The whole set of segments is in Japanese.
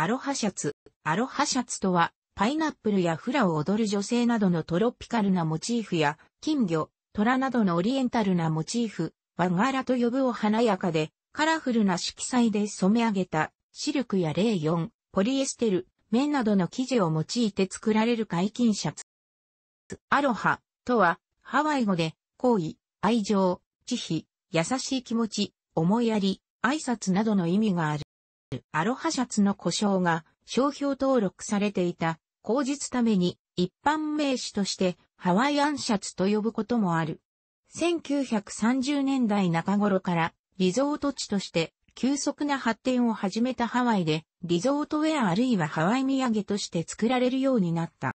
アロハシャツ。アロハシャツとは、パイナップルやフラを踊る女性などのトロピカルなモチーフや、金魚、虎などのオリエンタルなモチーフ、和柄と呼ぶを華やかで、カラフルな色彩で染め上げた、シルクやレーヨン、ポリエステル、綿などの生地を用いて作られる解禁シャツ。アロハとは、ハワイ語で、好意、愛情、慈悲、優しい気持ち、思いやり、挨拶などの意味がある。アロハシャツの故障が商標登録されていた、口実ために一般名詞としてハワイアンシャツと呼ぶこともある。1930年代中頃からリゾート地として急速な発展を始めたハワイでリゾートウェアあるいはハワイ土産として作られるようになった。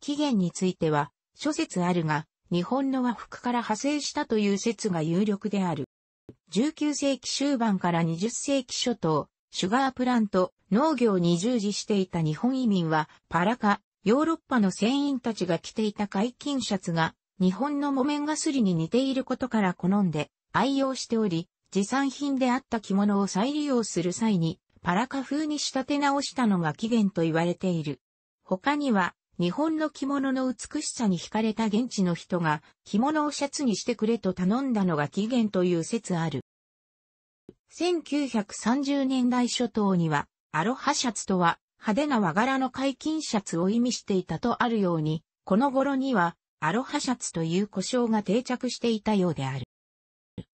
起源については諸説あるが日本の和服から派生したという説が有力である。19世紀終盤から20世紀初頭、シュガープラント、農業に従事していた日本移民は、パラカ、ヨーロッパの船員たちが着ていた解禁シャツが、日本の木綿がすりに似ていることから好んで、愛用しており、持参品であった着物を再利用する際に、パラカ風に仕立て直したのが起源と言われている。他には、日本の着物の美しさに惹かれた現地の人が着物をシャツにしてくれと頼んだのが起源という説ある。1930年代初頭には、アロハシャツとは派手な和柄の解禁シャツを意味していたとあるように、この頃にはアロハシャツという故障が定着していたようである。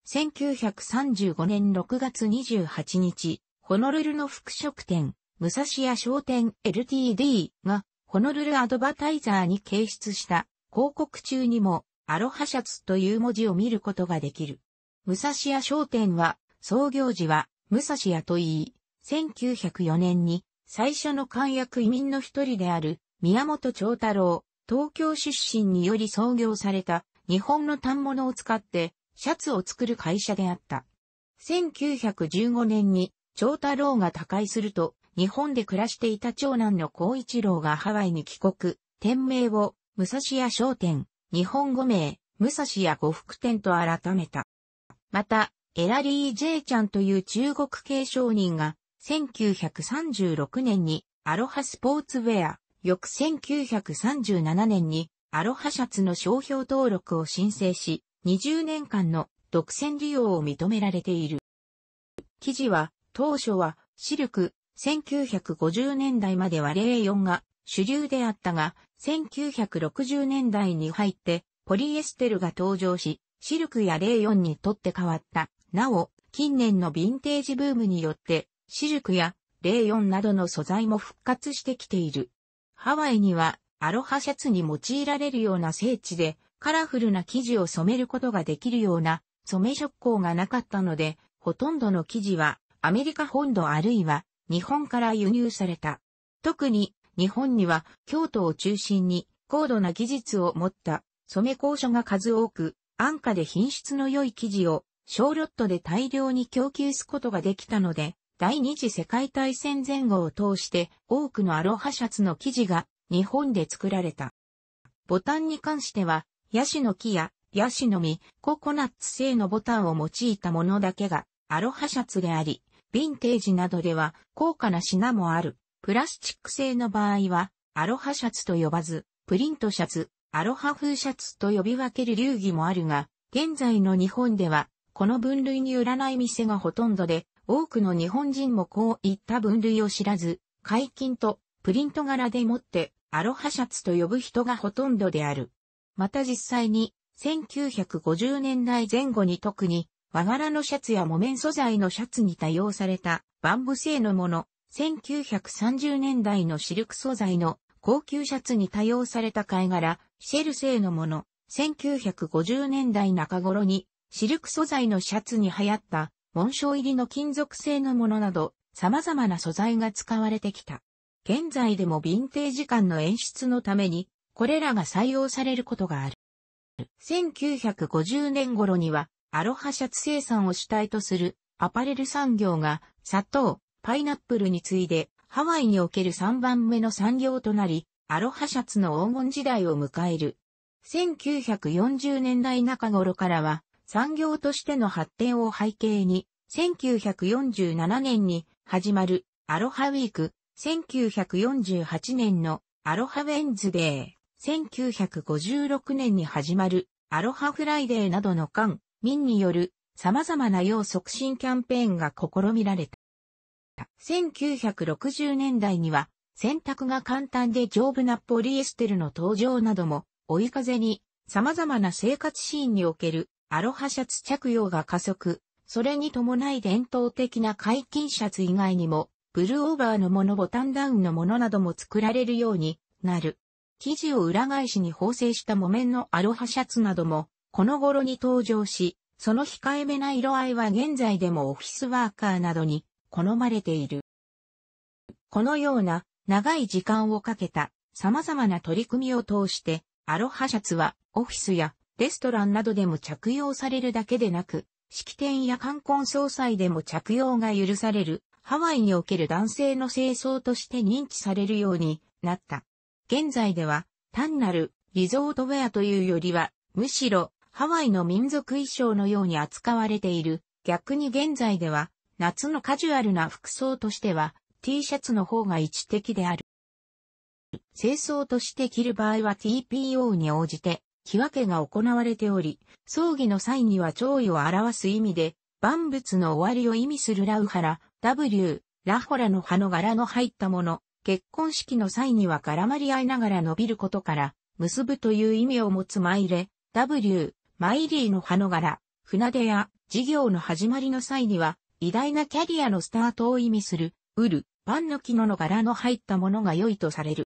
1935年6月28日、ホノルルの服飾店、武蔵屋商店 LTD がホノルルアドバタイザーに掲出した広告中にもアロハシャツという文字を見ることができる。武蔵屋商店は創業時は武蔵屋と言い、1904年に最初の官役移民の一人である宮本長太郎、東京出身により創業された日本の反物を使ってシャツを作る会社であった。1915年に長太郎が他界すると日本で暮らしていた長男の孝一郎がハワイに帰国、店名を、武蔵屋商店、日本語名、武蔵屋呉服店と改めた。また、エラリー・ジェイちゃんという中国系商人が、1936年にアロハスポーツウェア、翌1937年にアロハシャツの商標登録を申請し、20年間の独占利用を認められている。記事は当初はシルク、1950年代までは04が主流であったが、1960年代に入ってポリエステルが登場し、シルクや04にとって変わった。なお、近年のヴィンテージブームによって、シルクや04などの素材も復活してきている。ハワイにはアロハシャツに用いられるような聖地で、カラフルな生地を染めることができるような染め職工がなかったので、ほとんどの生地はアメリカ本土あるいは日本から輸入された。特に日本には京都を中心に高度な技術を持った染め工所が数多く、安価で品質の良い生地を小ロットで大量に供給すことができたので、第二次世界大戦前後を通して多くのアロハシャツの生地が日本で作られた。ボタンに関しては、ヤシの木やヤシの実、ココナッツ製のボタンを用いたものだけがアロハシャツであり、ヴィンテージなどでは高価な品もある。プラスチック製の場合は、アロハシャツと呼ばず、プリントシャツ、アロハ風シャツと呼び分ける流儀もあるが、現在の日本では、この分類に売らない店がほとんどで、多くの日本人もこういった分類を知らず、解禁とプリント柄でもってアロハシャツと呼ぶ人がほとんどである。また実際に1950年代前後に特に和柄のシャツや木綿素材のシャツに多用されたバンブ製のもの、1930年代のシルク素材の高級シャツに多用された貝殻、シェル製のもの、1950年代中頃にシルク素材のシャツに流行った紋章入りの金属製のものなど様々な素材が使われてきた。現在でもヴィンテージ感の演出のためにこれらが採用されることがある。1950年頃にはアロハシャツ生産を主体とするアパレル産業が砂糖、パイナップルに次いでハワイにおける3番目の産業となり、アロハシャツの黄金時代を迎える。1940年代中頃からは産業としての発展を背景に、1947年に始まるアロハウィーク、1948年のアロハウェンズデー、1956年に始まるアロハフライデーなどの間、民による様々な要促進キャンペーンが試みられた。1960年代には、洗濯が簡単で丈夫なポリエステルの登場なども、追い風に、様々な生活シーンにおけるアロハシャツ着用が加速、それに伴い伝統的な解禁シャツ以外にも、ブルーオーバーのものボタンダウンのものなども作られるようになる。生地を裏返しに縫製した木綿のアロハシャツなどもこの頃に登場し、その控えめな色合いは現在でもオフィスワーカーなどに好まれている。このような長い時間をかけた様々な取り組みを通して、アロハシャツはオフィスやレストランなどでも着用されるだけでなく、式典や冠婚葬祭でも着用が許される、ハワイにおける男性の清掃として認知されるようになった。現在では単なるリゾートウェアというよりは、むしろハワイの民族衣装のように扱われている。逆に現在では、夏のカジュアルな服装としては、T シャツの方が一的である。清掃として着る場合は TPO に応じて、着分けが行われており、葬儀の際には弔意を表す意味で、万物の終わりを意味するラウハラ、W、ラホラの葉の柄の入ったもの、結婚式の際には絡まり合いながら伸びることから、結ぶという意味を持つマイレ、W、マイリーの葉の柄、船出や事業の始まりの際には、偉大なキャリアのスタートを意味する、ウル、パンの木のの柄の入ったものが良いとされる。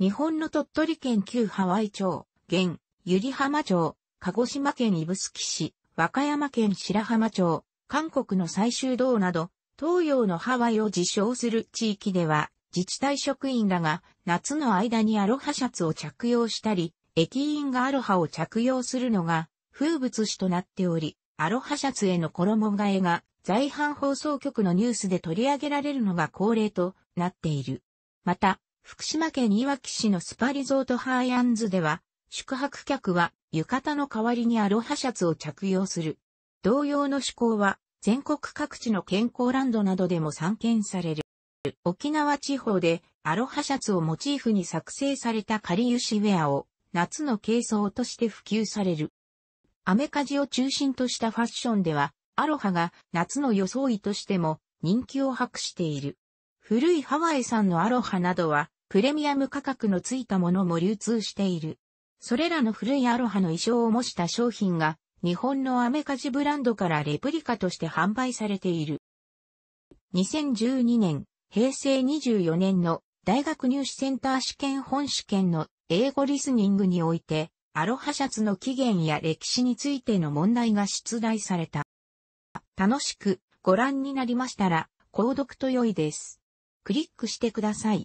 日本の鳥取県旧ハワイ町、現、ゆり浜町、鹿児島県指宿市、和歌山県白浜町、韓国の最終道など、東洋のハワイを自称する地域では、自治体職員らが夏の間にアロハシャツを着用したり、駅員がアロハを着用するのが風物詩となっており、アロハシャツへの衣替えが在阪放送局のニュースで取り上げられるのが恒例となっている。また、福島県いわき市のスパリゾートハーヤンズでは、宿泊客は浴衣の代わりにアロハシャツを着用する。同様の趣向は全国各地の健康ランドなどでも散見される。沖縄地方でアロハシャツをモチーフに作成された仮油脂ウェアを夏の軽装として普及される。アメカジを中心としたファッションでは、アロハが夏の装いとしても人気を博している。古いハワイ産のアロハなどは、プレミアム価格のついたものも流通している。それらの古いアロハの衣装を模した商品が、日本のアメカジブランドからレプリカとして販売されている。2012年、平成24年の大学入試センター試験本試験の英語リスニングにおいて、アロハシャツの起源や歴史についての問題が出題された。楽しくご覧になりましたら、購読と良いです。クリックしてください。